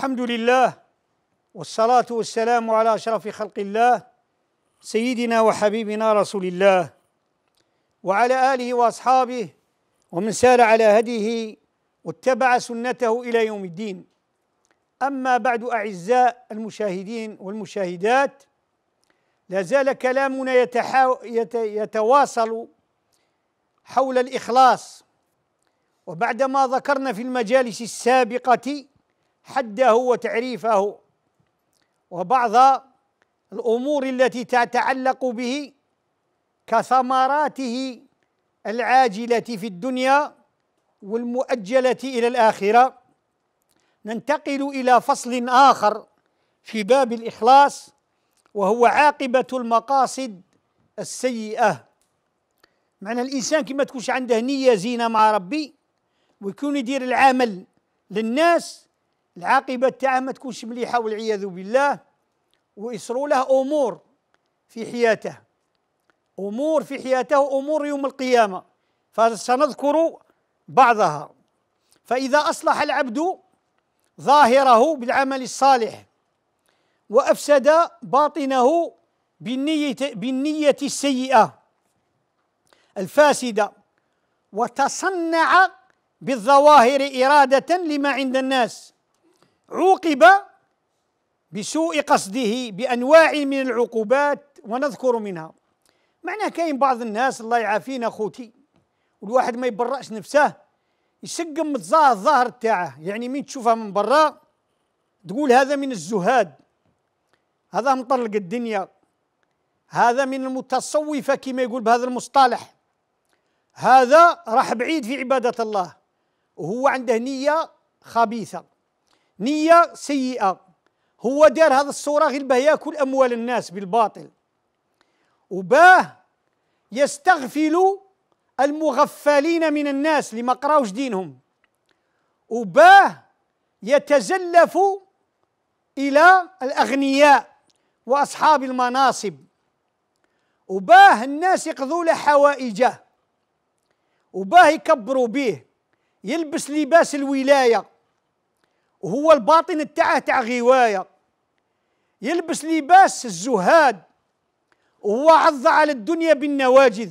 الحمد لله والصلاة والسلام على أشرف خلق الله سيدنا وحبيبنا رسول الله وعلى آله وأصحابه ومن سار على هديه واتبع سنته إلى يوم الدين أما بعد أعزاء المشاهدين والمشاهدات لازال كلامنا يتحاو يت يتواصل حول الإخلاص وبعدما ذكرنا في المجالس السابقة حده وتعريفه وبعض الامور التي تتعلق به كثمراته العاجله في الدنيا والمؤجله الى الاخره ننتقل الى فصل اخر في باب الاخلاص وهو عاقبه المقاصد السيئه معنى الانسان كي ما تكونش عنده نيه زينه مع ربي ويكون يدير العمل للناس العاقبة تاعها ما تكونش مليحة والعياذ بالله ويصروا له أمور في حياته أمور في حياته أمور يوم القيامة فسنذكر بعضها فإذا أصلح العبد ظاهره بالعمل الصالح وأفسد باطنه بالنية, بالنية السيئة الفاسدة وتصنع بالظواهر إرادة لما عند الناس عوقب بسوء قصده بانواع من العقوبات ونذكر منها معناه كاين بعض الناس الله يعافينا خوتي والواحد ما يبرأش نفسه يسقم الظاهر الظاهر تاعه يعني من تشوفها من برا تقول هذا من الزهاد هذا مطلق الدنيا هذا من المتصوفة كما يقول بهذا المصطلح هذا راح بعيد في عبادة الله وهو عنده نية خبيثة نية سيئة هو دار هذه الصورة غير باه ياكل أموال الناس بالباطل وباه يستغفل المغفلين من الناس اللي ما قراوش دينهم وباه يتزلف إلى الأغنياء وأصحاب المناصب وباه الناس يقضوا له حوائجه وباه يكبروا به يلبس لباس الولايه وهو الباطن تاعه تاع غوايه يلبس لباس الزهاد وهو عض على الدنيا بالنواجذ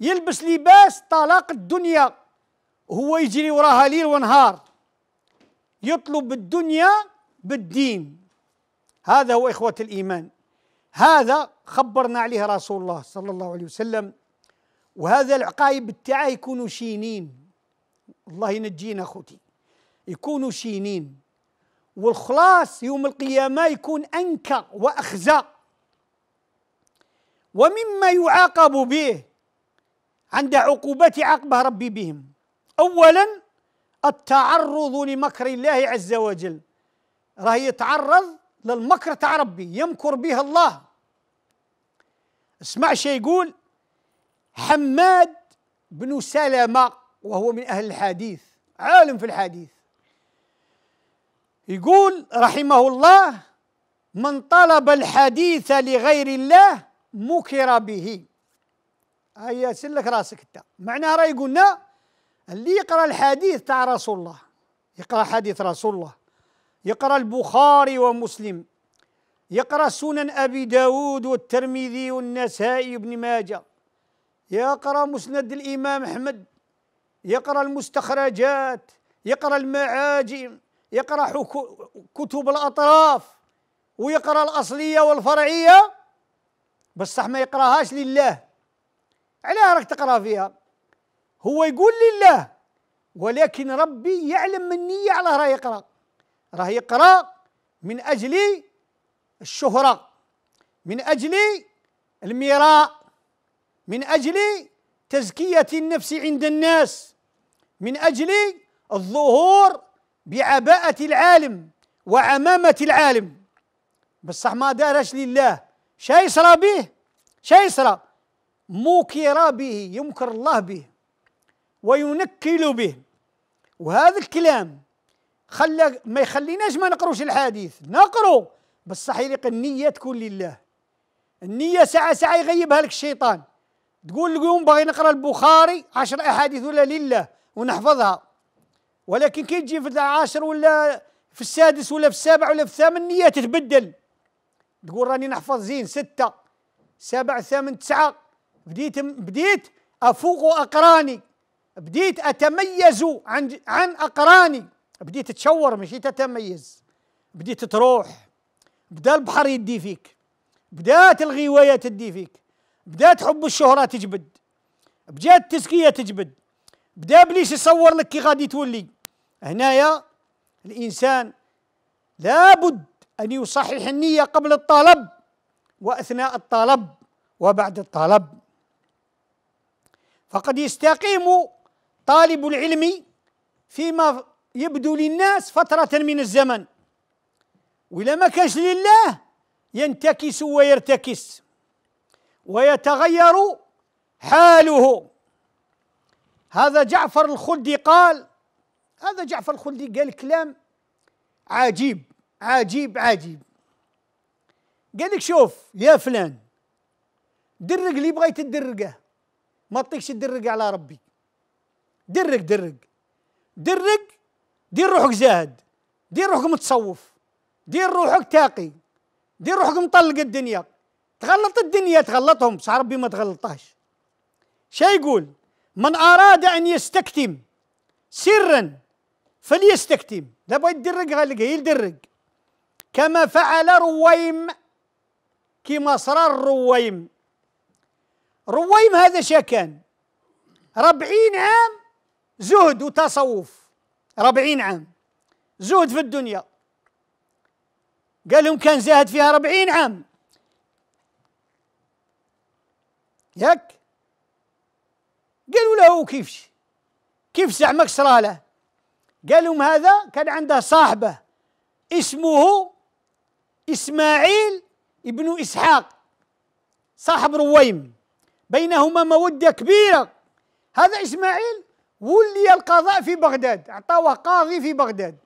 يلبس لباس طلاق الدنيا وهو يجري وراها ليل ونهار يطلب الدنيا بالدين هذا هو إخوة الإيمان هذا خبرنا عليه رسول الله صلى الله عليه وسلم وهذا العقايب تاعه يكونوا شينين الله ينجينا اخوتي يكونوا شينين والخلاص يوم القيامة يكون أنكى وأخزى ومما يعاقب به عند عقوبات عقبه ربي بهم أولا التعرض لمكر الله عز وجل راه يتعرض للمكر تاع ربي يمكر به الله اسمع شي يقول حماد بن سلمة وهو من أهل الحديث عالم في الحديث يقول رحمه الله من طلب الحديث لغير الله مكر به هيا سلك راسك انت معناها راه يقولنا اللي يقرا الحديث تاع رسول الله يقرا حديث رسول الله يقرا البخاري ومسلم يقرا سنن ابي داود والترمذي والنسائي وابن ماجه يقرا مسند الامام احمد يقرا المستخرجات يقرا المعاجم يقرأ كتب الأطراف ويقرأ الأصلية والفرعية بصح ما يقراهاش لله علاه راك تقرا فيها هو يقول لله ولكن ربي يعلم من نية على راه يقرا راه يقرا من أجل الشهرة من أجل المراء من أجل تزكية النفس عند الناس من أجل الظهور بعباءة العالم وعمامة العالم بصح ما دارش لله شي صرا به شي صرا مكر به يمكر الله به وينكل به وهذا الكلام خلى ما يخليناش ما نقروش الحديث نقرو بصح يليق النية تكون لله النية ساعة ساعة يغيبها لك الشيطان تقول اليوم باغي نقرا البخاري عشر أحاديث ولا لله ونحفظها ولكن كي تجي في العاشر ولا في السادس ولا في السابع ولا في الثامن النية تتبدل تقول راني نحفظ زين ستة سبع ثامن تسعة بديت بديت أفوق أقراني بديت أتميز عن عن أقراني بديت تشور ماشي تتميز بديت تروح بدا البحر يدي فيك بدات الغواية تدي فيك بدات حب الشهرة تجبد بدات التزكية تجبد بدا بليش يصور لك كي غادي تولي هنايا الإنسان لابد أن يصحح النية قبل الطلب وأثناء الطلب وبعد الطلب فقد يستقيم طالب العلم فيما يبدو للناس فترة من الزمن وإلا ما كانش لله ينتكس ويرتكس ويتغير حاله هذا جعفر الخلدي قال هذا جعفر الخلدي قال كلام عجيب عجيب عجيب قال لك شوف يا فلان درق اللي بغيت تدرقه ما تطيقش تدرق على ربي درق درق درق دير روحك زاهد دير روحك متصوف دير روحك تاقي دير روحك مطلق الدنيا تغلط الدنيا تغلطهم بصح ربي ما تغلطهاش شا يقول من أراد أن يستكتم سرا فليستكتم دابا يدرك غالقه يدرك كما فعل رويم كما صرى الرويم رويم هذا شكان ربعين عام زهد وتصوف ربعين عام زهد في الدنيا قال لهم كان زاهد فيها ربعين عام ياك قالوا له كيفش كيف زعما صراله قال لهم هذا كان عنده صاحبه اسمه اسماعيل ابن اسحاق صاحب رويم بينهما موده كبيره هذا اسماعيل ولي القضاء في بغداد اعطاه قاضي في بغداد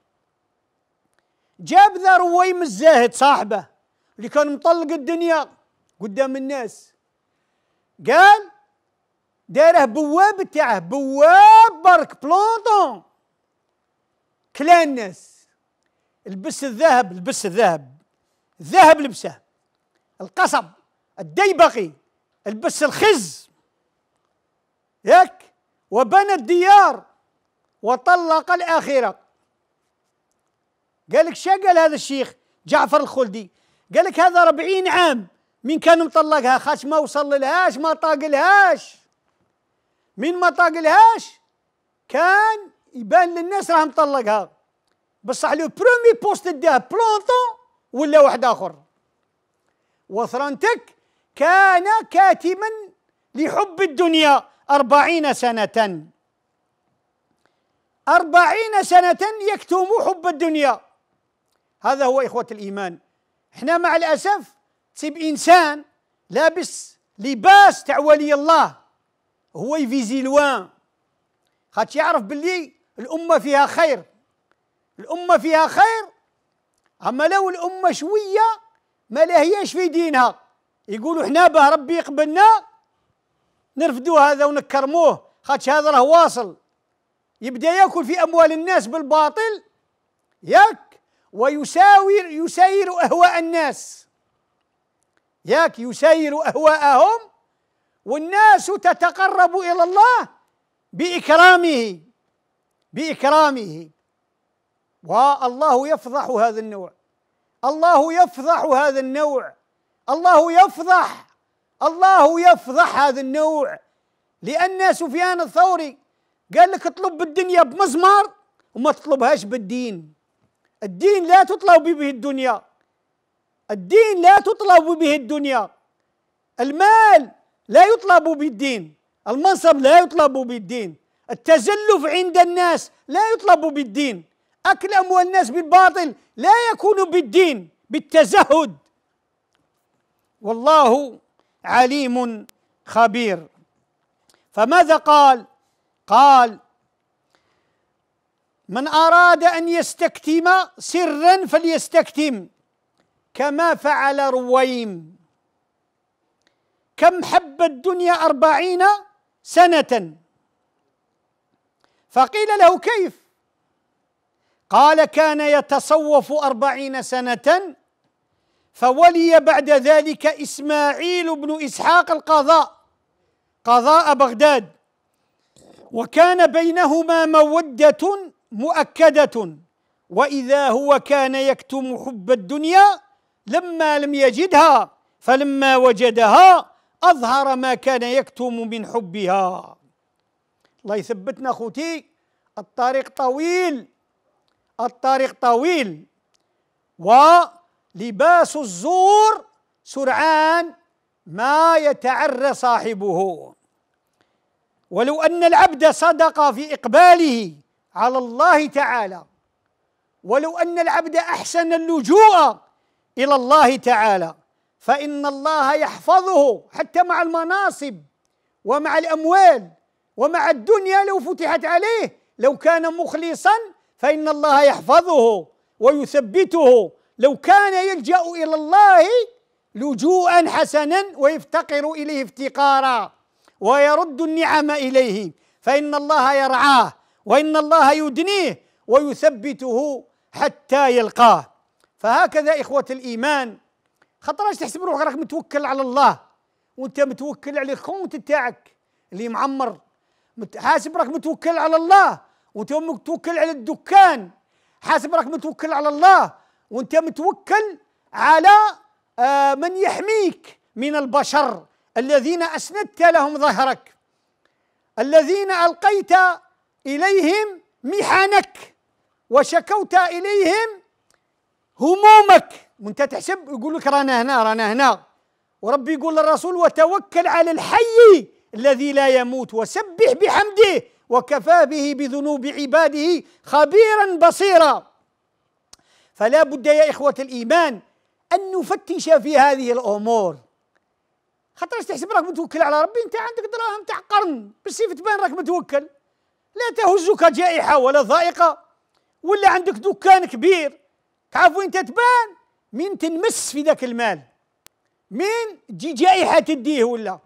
جاب ذا رويم الزاهد صاحبه اللي كان مطلق الدنيا قدام الناس قال داره بواب تاعه بواب برك بلونطون كلان الناس لبس الذهب لبس الذهب الذهب لبسه القصب الديبقي لبس الخز ياك وبنى الديار وطلق الآخرة قال لك قال هذا الشيخ جعفر الخلدي قال لك هذا 40 عام من كان مطلقها خاش ما وصل لهاش ما طاق لهاش من ما طاق لهاش كان يبان للناس راه مطلقها بصح لو برومي بوست ديها بلونطون ولا واحد اخر وثرانتك كان كاتما لحب الدنيا أربعين سنة أربعين سنة يكتم حب الدنيا هذا هو إخوة الإيمان احنا مع الأسف تسيب إنسان لابس لباس تاع ولي الله هو يفيزي لوان خاطش يعرف باللي الأمة فيها خير الأمة فيها خير أما لو الأمة شوية ما لهياش في دينها يقولوا حنا باه ربي يقبلنا نرفدوا هذا ونكرموه خاطش هذا راه واصل يبدا ياكل في اموال الناس بالباطل ياك ويساير يساير اهواء الناس ياك يساير اهواءهم والناس تتقرب الى الله باكرامه باكرامه والله يفضح هذا النوع الله يفضح هذا النوع الله يفضح الله يفضح هذا النوع لأن سفيان الثوري قال لك اطلب بالدنيا بمزمار وما تطلبهاش بالدين الدين لا تطلب به الدنيا الدين لا تطلب به الدنيا المال لا يطلب بالدين المنصب لا يطلب بالدين التزلف عند الناس لا يطلب بالدين أكل أموال الناس بالباطل لا يكون بالدين بالتزهد والله عليم خبير فماذا قال قال من أراد أن يستكتم سرا فليستكتم كما فعل رويم كم حب الدنيا أربعين سنة فقيل له كيف قال كان يتصوف أربعين سنة فولي بعد ذلك إسماعيل بن إسحاق القضاء قضاء بغداد وكان بينهما مودة مؤكدة وإذا هو كان يكتم حب الدنيا لما لم يجدها فلما وجدها أظهر ما كان يكتم من حبها الله يثبتنا خوتي الطريق طويل الطريق طويل ولباس الزور سرعان ما يتعرى صاحبه ولو ان العبد صدق في اقباله على الله تعالى ولو ان العبد احسن اللجوء الى الله تعالى فان الله يحفظه حتى مع المناصب ومع الاموال ومع الدنيا لو فتحت عليه لو كان مخلصا فإن الله يحفظه ويثبته لو كان يلجأ إلى الله لجوءا حسنا ويفتقر إليه افتقارا ويرد النعم إليه فإن الله يرعاه وإن الله يدنيه ويثبته حتى يلقاه فهكذا إخوة الإيمان خطراش تحسب روحك راك متوكل على الله وانت متوكل على الكونت تاعك اللي معمر حاسب راك متوكل على الله وانت متوكل على الدكان حاسب راك متوكل على الله وانت متوكل على آه من يحميك من البشر الذين اسندت لهم ظهرك الذين القيت اليهم محنك وشكوت اليهم همومك وانت تحسب يقول لك رانا هنا رانا هنا وربي يقول للرسول وتوكل على الحي الذي لا يموت وسبح بحمده وكفى به بذنوب عباده خبيرا بصيرا فلا بد يا إخوة الإيمان أن نفتش في هذه الأمور خاطرش تحسب راك متوكل على ربي أنت عندك دراهم تاع قرن بالسيف تبان راك متوكل لا تهزك جائحة ولا ضائقة ولا عندك دكان كبير تعرف وين تبان من تنمس في ذاك المال من تجي جائحة تديه ولا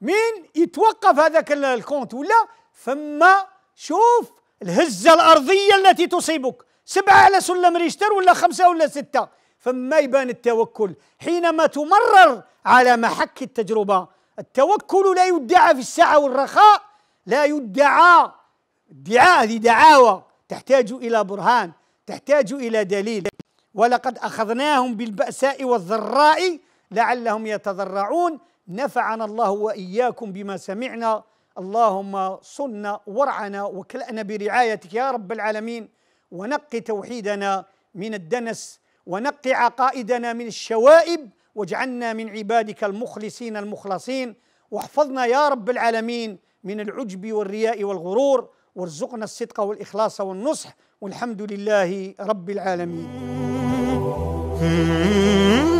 مين يتوقف هذاك الكونت ولا فما شوف الهزة الأرضية التي تصيبك سبعة على سلم ريشتر ولا خمسة ولا ستة فما يبان التوكل حينما تمرر على محك التجربة التوكل لا يدعى في السعة والرخاء لا يدعى ادعاء هذه دعاوى تحتاج إلى برهان تحتاج إلى دليل ولقد أخذناهم بالبأساء والضراء لعلهم يتضرعون نفعنا الله واياكم بما سمعنا اللهم صلنا ورعنا وكلأنا برعايتك يا رب العالمين ونق توحيدنا من الدنس ونق عقائدنا من الشوائب واجعلنا من عبادك المخلصين المخلصين واحفظنا يا رب العالمين من العجب والرياء والغرور وارزقنا الصدق والإخلاص والنصح والحمد لله رب العالمين